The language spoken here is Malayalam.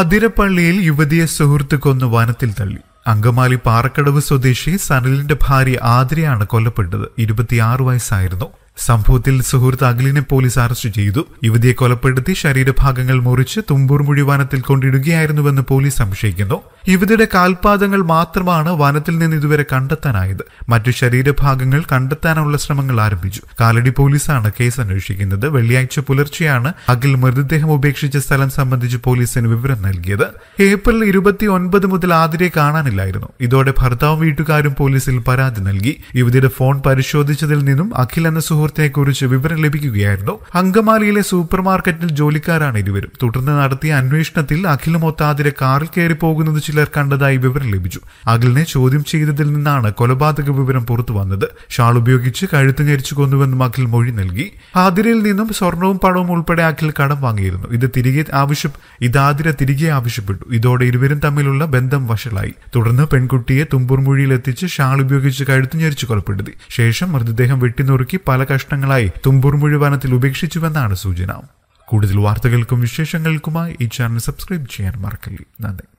അതിരപ്പള്ളിയിൽ യുവതിയെ സുഹൃത്ത് കൊന്ന് വനത്തിൽ തള്ളി അങ്കമാലി പാറക്കടവ് സ്വദേശി സനലിന്റെ ഭാര്യ ആതിരയാണ് കൊല്ലപ്പെട്ടത് ഇരുപത്തിയാറ് വയസ്സായിരുന്നു സംഭവത്തിൽ സുഹൃത്ത് അഖിലിനെ പോലീസ് അറസ്റ്റ് ചെയ്തു യുവതിയെ കൊലപ്പെടുത്തി ശരീരഭാഗങ്ങൾ മുറിച്ച് തുമ്പൂർ മൊഴി വനത്തിൽ കൊണ്ടിടുകയായിരുന്നുവെന്ന് പോലീസ് സംശയിക്കുന്നു യുവതിയുടെ കാൽപാദങ്ങൾ മാത്രമാണ് വനത്തിൽ നിന്ന് ഇതുവരെ കണ്ടെത്താനായത് മറ്റു ശരീരഭാഗങ്ങൾ കണ്ടെത്താനുള്ള ശ്രമങ്ങൾ ആരംഭിച്ചു കാലടി പോലീസാണ് കേസ് അന്വേഷിക്കുന്നത് വെള്ളിയാഴ്ച പുലർച്ചെയാണ് അഖിൽ മൃതദേഹം ഉപേക്ഷിച്ച സ്ഥലം സംബന്ധിച്ച് പോലീസിന് വിവരം നൽകിയത് ഏപ്രിൽ ഇരുപത്തി ഒൻപത് മുതൽ ആതിരെ കാണാനില്ലായിരുന്നു ഇതോടെ ഭർത്താവും വീട്ടുകാരും പോലീസിൽ പരാതി നൽകി യുവതിയുടെ ഫോൺ പരിശോധിച്ചതിൽ നിന്നും അഖിൽ എന്ന സുഹൃത്ത് മുഹൂർത്തയെക്കുറിച്ച് വിവരം ലഭിക്കുകയായിരുന്നു അങ്കമാലിയിലെ സൂപ്പർ മാർക്കറ്റിൽ ജോലിക്കാരാണ് ഇരുവരും തുടർന്ന് നടത്തിയ അന്വേഷണത്തിൽ അഖിൽ മൊത്താതിരെ കാറിൽ കയറി പോകുന്നത് ചിലർ കണ്ടതായി വിവരം ലഭിച്ചു അഖിലിനെ ചോദ്യം ചെയ്തതിൽ നിന്നാണ് കൊലപാതക വിവരം പുറത്തു വന്നത് ഷാൾ ഉപയോഗിച്ച് കഴുത്ത് ഞരിച്ചു കൊന്നുവെന്നും അഖിൽ മൊഴി നൽകി ആതിരയിൽ നിന്നും സ്വർണവും പണവും ഉൾപ്പെടെ അഖിൽ കടം വാങ്ങിയിരുന്നു ഇത് തിരികെ ആവശ്യം ഇതാതിര തിരികെ ആവശ്യപ്പെട്ടു ഇതോടെ ഇരുവരും തമ്മിലുള്ള ബന്ധം വഷളായി തുടർന്ന് പെൺകുട്ടിയെ തുമ്പൂർമൊഴിയിൽ എത്തിച്ച് ഷാൾ ഉപയോഗിച്ച് കഴുത്തു ഞരിച്ചു കൊലപ്പെടുത്തി ശേഷം മൃതദേഹം വെട്ടിനുറുക്കി പല കഷ്ണങ്ങളായി തുമ്പൂർ മുഴുവനത്തിൽ ഉപേക്ഷിച്ചുവെന്നാണ് സൂചന കൂടുതൽ വാർത്തകൾക്കും വിശേഷങ്ങൾക്കുമായി ഈ ചാനൽ സബ്സ്ക്രൈബ് ചെയ്യാൻ മറക്കല്ലേ നന്ദി